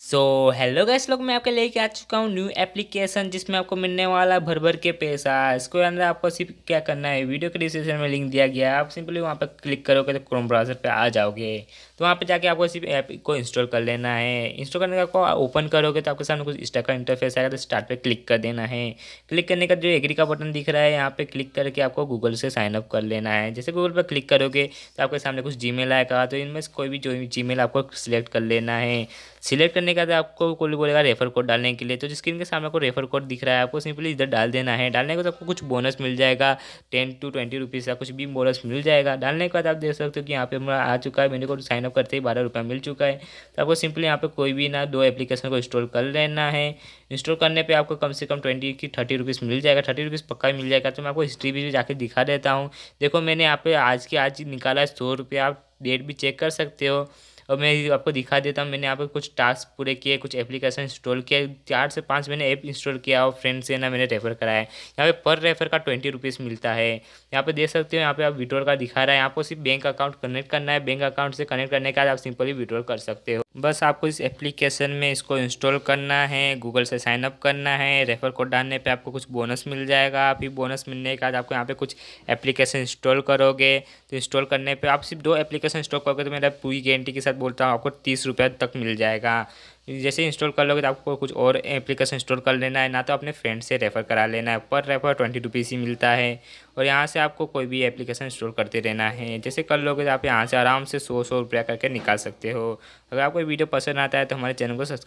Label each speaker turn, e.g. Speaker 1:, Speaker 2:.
Speaker 1: so hello guys लोग मैं आपके लेके आ चुका हूँ न्यू एप्लीकेशन जिसमें आपको मिलने वाला भर भर के पैसा इसको अंदर आपको सिर्फ क्या करना है वीडियो के डिस्क्रिप्शन में लिंक दिया गया है आप सिंपली वहाँ पर क्लिक करोगे तो क्रोम ब्राउज़र पे आ जाओगे तो वहाँ पे जाके आपको सिर्फ ऐप को इंस्टॉल कर लेना है इंस्टॉल करने का आपको ओपन करोगे तो आपके सामने कुछ इंस्टा का इंटरफेस आएगा तो स्टार्ट पर क्लिक कर देना है क्लिक करने का जो एग्री का बटन दिख रहा है यहाँ पर क्लिक करके आपको गूगल से साइनअप कर लेना है जैसे गूगल पर क्लिक करोगे तो आपके सामने कुछ जी आएगा तो इनमें कोई भी जो जी आपको सिलेक्ट कर लेना है सिलेक्ट करने करने के बाद तो आपको कोई बोलेगा रेफर कोड डालने के लिए तो स्क्रीन के सामने आपको रेफर कोड दिख रहा है आपको सिंपली इधर डाल देना है डालने के बाद आपको कुछ बोनस मिल जाएगा टेन टू ट्वेंटी रुपीज़ का कुछ भी बोनस मिल जाएगा डालने के बाद आप देख सकते हो कि यहाँ पे हमारा आ चुका है मेरे को साइनअप करते ही बारह रुपया मिल चुका है तो आपको सिंपली यहाँ पे कोई भी ना दो एप्लीकेशन को इंस्टॉल कर लेना है इंस्टॉल करने पे आपको कम से कम ट्वेंटी की थर्टी रुपीज़ मिल जाएगा थर्टी रुपीज़ पक्का मिल जाएगा तो मैं आपको हिस्ट्री भी जाकर दिखा देता हूँ देखो मैंने यहाँ पे आज के आज निकाला है सौ रुपये आप डेट भी चेक कर सकते हो और मैं आपको दिखा देता हूँ मैंने यहाँ पर कुछ टास्क पूरे किए कुछ एप्लीकेशन इंस्टॉल किया चार से पाँच मैंने ऐप इंस्टॉल किया और फ्रेंड से ना मैंने रेफर कराया यहाँ पे पर रेफर का ट्वेंटी रुपीज़ मिलता है यहाँ पे देख सकते हो यहाँ पे आप विड्रॉल का दिखा रहा है आपको सिर्फ बैंक अकाउंट कनेक्ट करना है बैंक अकाउंट से कनेक्ट करने के बाद आप सिंपली विड्रॉल कर सकते हो बस आपको इस एप्लीकेशन में इसको इंस्टॉल करना है गूगल से साइन अप करना है रेफर कोड डालने पे आपको कुछ बोनस मिल जाएगा फिर बोनस मिलने के बाद आपको यहाँ पे कुछ एप्लीकेशन इंस्टॉल करोगे तो इंस्टॉल करने पे आप सिर्फ दो एप्लीकेशन इंस्टॉल करोगे तो मेरा पूरी गारंटी के साथ बोलता हूँ आपको तीस रुपये तक मिल जाएगा जैसे इंस्टॉल कर लोगे तो आपको कुछ और एप्लीकेशन इंस्टॉल कर लेना है ना तो अपने फ्रेंड से रेफ़र करा लेना है पर रेफ़र ट्वेंटी रुपीज़ ही मिलता है और यहाँ से आपको कोई भी एप्लीकेशन इंस्टॉल करते रहना है जैसे कर लोगे तो आप यहाँ से आराम से सौ सौ रुपया करके निकाल सकते हो अगर आपको वीडियो पसंद आता है तो हमारे चैनल को सब्सक्राइब